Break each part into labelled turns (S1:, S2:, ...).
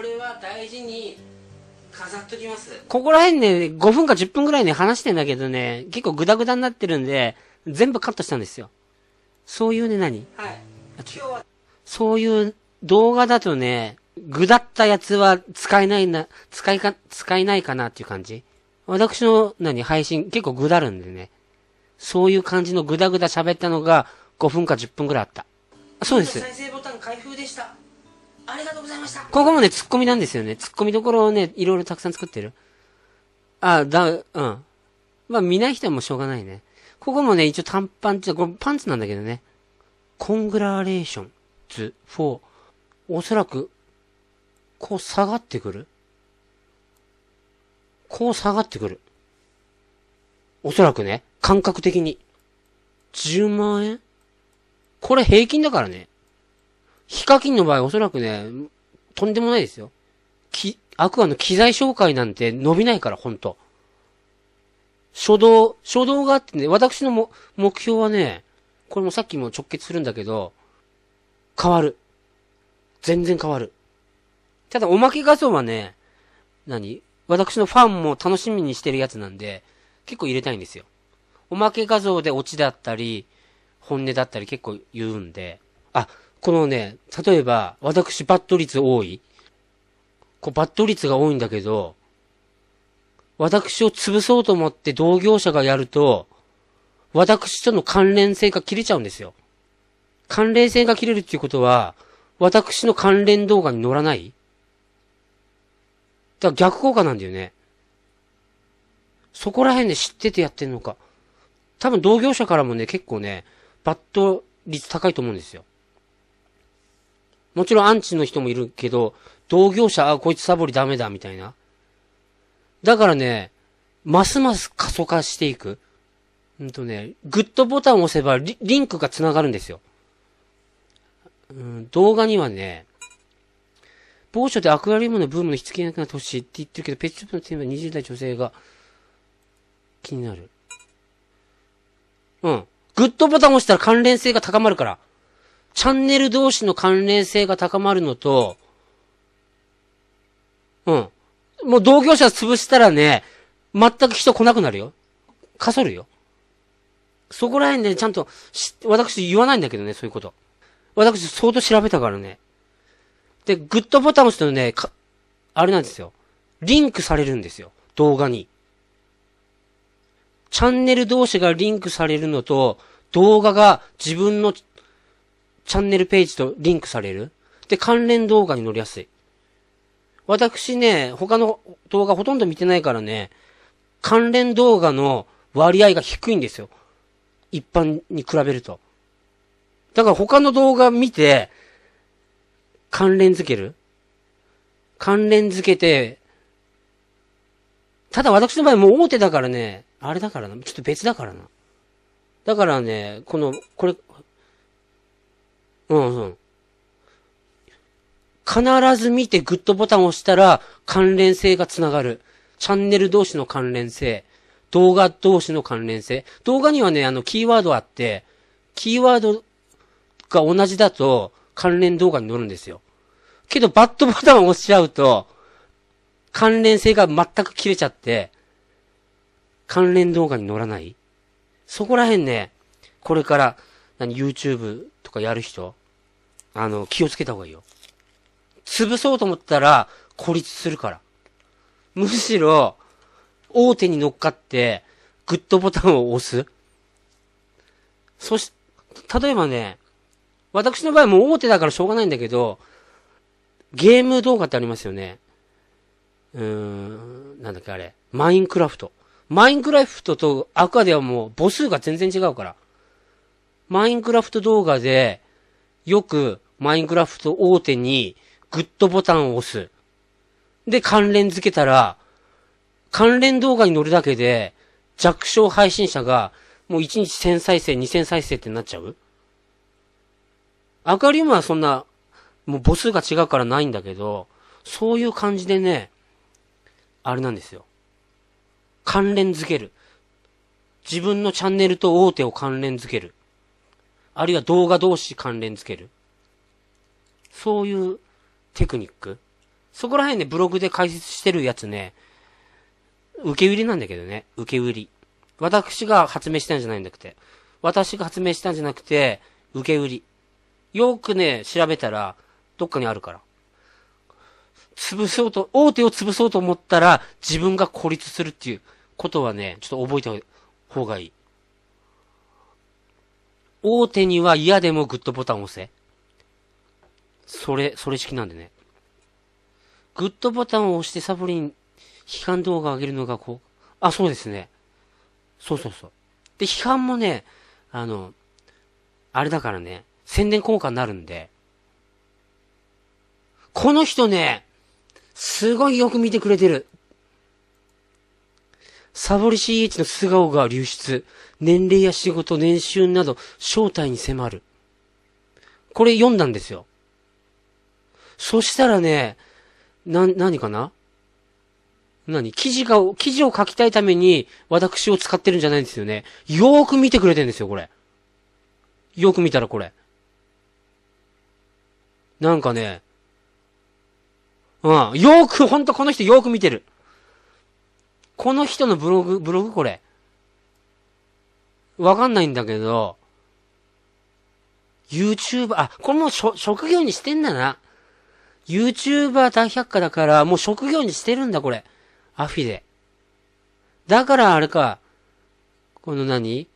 S1: これは大事に飾っときます。ここら辺ね、5分か10分ぐらいね、話してんだけどね、結構グダグダになってるんで、全部カットしたんですよ。そういうね、何はい。今日は。そういう動画だとね、ぐだったやつは使えないな、使いか、使えないかなっていう感じ。私の何配信結構ぐだるんでね。そういう感じのぐだぐだ喋ったのが5分か10分ぐらいあった。そうです。再生ボタン開封でした。ありがとうございました。ここもね、ツッコミなんですよね。ツッコミどころをね、いろいろたくさん作ってる。あ、だ、うん。まあ、見ない人はもうしょうがないね。ここもね、一応短パンツ、これパンツなんだけどね。コングラレーションズ4。おそらく、こう下がってくるこう下がってくる。おそらくね、感覚的に。10万円これ平均だからね。ヒカキンの場合おそらくね、とんでもないですよ。き、アクアの機材紹介なんて伸びないから、ほんと。初動、初動があってね、私のも目標はね、これもさっきも直結するんだけど、変わる。全然変わる。ただ、おまけ画像はね、何私のファンも楽しみにしてるやつなんで、結構入れたいんですよ。おまけ画像でオチだったり、本音だったり結構言うんで、あ、このね、例えば、私バット率多い。こうバット率が多いんだけど、私を潰そうと思って同業者がやると、私との関連性が切れちゃうんですよ。関連性が切れるっていうことは、私の関連動画に乗らないだから逆効果なんだよね。そこら辺で、ね、知っててやってんのか。多分同業者からもね、結構ね、バット率高いと思うんですよ。もちろんアンチの人もいるけど、同業者、あ、こいつサボりダメだ、みたいな。だからね、ますます過疎化していく。うんとね、グッドボタンを押せばリリンクが繋がるんですよ。うん、動画にはね、某所でアクアリウムのブームの火付けなくなってほしいって言ってるけど、ペットショップのテーマは20代女性が気になる。うん。グッドボタンを押したら関連性が高まるから。チャンネル同士の関連性が高まるのと、うん。もう同業者潰したらね、全く人来なくなるよ。かそるよ。そこら辺で、ちゃんと、私言わないんだけどね、そういうこと。私相当調べたからね。で、グッドボタン押すとね、か、あれなんですよ。リンクされるんですよ。動画に。チャンネル同士がリンクされるのと、動画が自分のチャンネルページとリンクされる。で、関連動画に載りやすい。私ね、他の動画ほとんど見てないからね、関連動画の割合が低いんですよ。一般に比べると。だから他の動画見て、関連づける関連づけて、ただ私の場合もう大手だからね、あれだからな、ちょっと別だからな。だからね、この、これ、うんうん。必ず見てグッドボタンを押したら関連性がつながる。チャンネル同士の関連性、動画同士の関連性。動画にはね、あの、キーワードあって、キーワードが同じだと関連動画に載るんですよ。けど、バットボタンを押しちゃうと、関連性が全く切れちゃって、関連動画に載らない。そこら辺ね、これから、何、YouTube とかやる人、あの、気をつけた方がいいよ。潰そうと思ったら、孤立するから。むしろ、大手に乗っかって、グッドボタンを押す。そし、例えばね、私の場合も大手だからしょうがないんだけど、ゲーム動画ってありますよね。うーん、なんだっけあれ。マインクラフト。マインクラフトとアクアではもう母数が全然違うから。マインクラフト動画で、よく、マインクラフト大手にグッドボタンを押す。で、関連付けたら、関連動画に乗るだけで、弱小配信者が、もう1日1000再生、2000再生ってなっちゃうアクアリウムはそんな、もう母数が違うからないんだけど、そういう感じでね、あれなんですよ。関連付ける。自分のチャンネルと大手を関連付ける。あるいは動画同士関連付ける。そういうテクニック。そこら辺ね、ブログで解説してるやつね、受け売りなんだけどね、受け売り。私が発明したんじゃないんだくて。私が発明したんじゃなくて、受け売り。よくね、調べたら、どっかにあるから。潰そうと、大手を潰そうと思ったら、自分が孤立するっていうことはね、ちょっと覚えた方がいい。大手には嫌でもグッドボタンを押せ。それ、それ式なんでね。グッドボタンを押してサボリン、批判動画を上げるのがこう、あ、そうですね。そうそうそう。で、批判もね、あの、あれだからね、宣伝効果になるんで、この人ね、すごいよく見てくれてる。サボり CH の素顔が流出。年齢や仕事、年収など、正体に迫る。これ読んだんですよ。そしたらね、な、何かな何記事が、記事を書きたいために、私を使ってるんじゃないんですよね。よーく見てくれてるんですよ、これ。よく見たらこれ。なんかね、うん、よーく、ほんとこの人よーく見てる。この人のブログ、ブログこれ。わかんないんだけど、YouTube、あ、これも職業にしてんだな。YouTuber 大百科だから、もう職業にしてるんだ、これ。アフィで。だからあれか、この何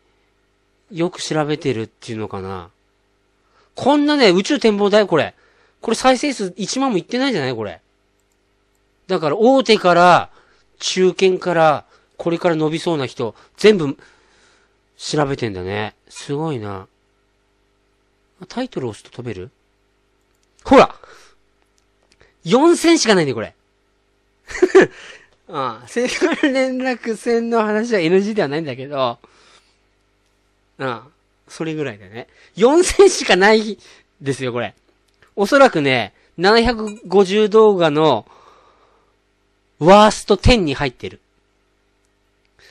S1: よく調べてるっていうのかな。こんなね、宇宙展望台、これ。これ再生数1万もいってないじゃないこれ。だから、大手から、中堅から、これから伸びそうな人、全部、調べてんだね。すごいな。タイトル押すと飛べるほら4000しかないね、これ。ああ、正解連絡船の話は NG ではないんだけど、うん。それぐらいだね。4000しかないですよ、これ。おそらくね、750動画の、ワースト10に入ってる。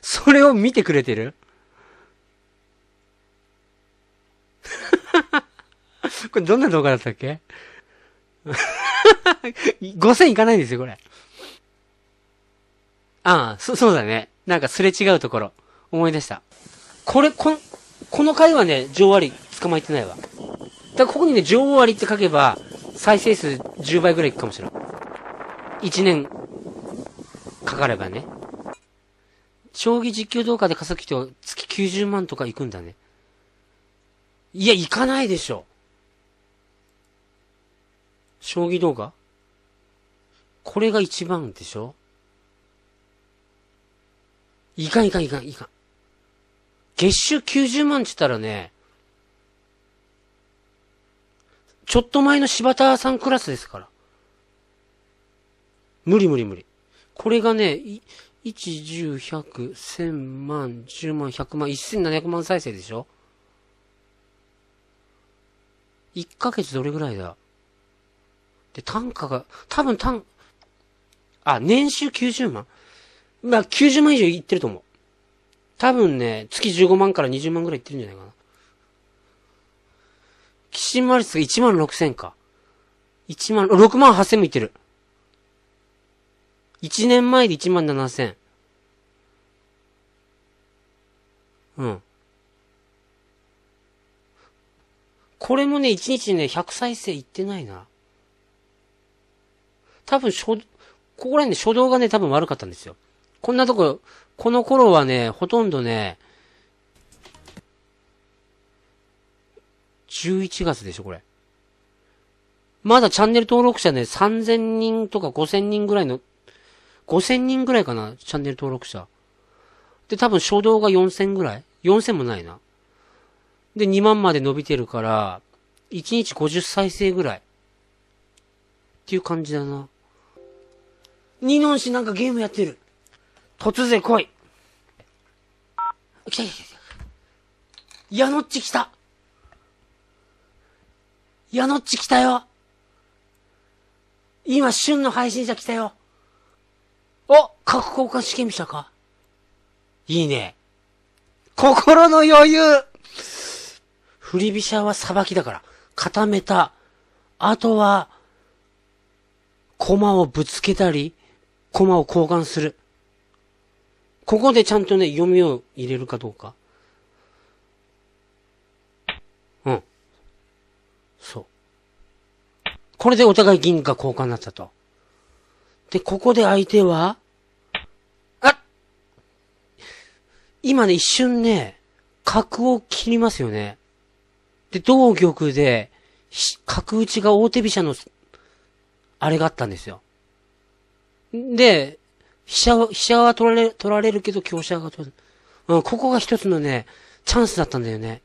S1: それを見てくれてる これどんな動画だったっけ5000いかないんですよ、これ。ああ、そ、そうだね。なんかすれ違うところ、思い出した。これ、こ、この回はね、上アリ捕まえてないわ。だここにね、女王アリって書けば、再生数10倍ぐらいいくかもしれん。1年、かかればね。将棋実況動画で稼ぐ人は月90万とか行くんだね。いや、行かないでしょ。将棋動画これが一番でしょいかんいかんいかんいかん。月収90万って言ったらね、ちょっと前の柴田さんクラスですから。無理無理無理。これがね、1、10、100、1000万、10万、100万、1700万再生でしょ ?1 ヶ月どれぐらいだで、単価が、多分単、あ、年収90万まあ、90万以上いってると思う。多分ね、月15万から20万ぐらいいってるんじゃないかな。シマリスが1万6千か。1万、6万8千もいってる。1年前で1万7千。うん。これもね、1日ね、100再生いってないな。多分初、ここら辺で初動がね、多分悪かったんですよ。こんなとこ、この頃はね、ほとんどね、11月でしょ、これ。まだチャンネル登録者ね、3000人とか5000人ぐらいの、5000人ぐらいかな、チャンネル登録者。で、多分初動が4000ぐらい ?4000 もないな。で、2万まで伸びてるから、1日50再生ぐらい。っていう感じだな。ニノン氏なんかゲームやってる。突然来い。来た来た来た。ヤノッチ来た。ヤノッチ来たよ。今、旬の配信者来たよ。お核交換試験者かいいね。心の余裕振り飛車は裁きだから、固めた。あとは、駒をぶつけたり、コマを交換する。ここでちゃんとね、読みを入れるかどうか。うん。そう。これでお互い銀が交換になったと。で、ここで相手は、あ今ね、一瞬ね、角を切りますよね。で、同玉で、角打ちが大手飛車の、あれがあったんですよ。で、飛車は、飛車は取られ、取られるけど、香車が取る。うん、ここが一つのね、チャンスだったんだよね。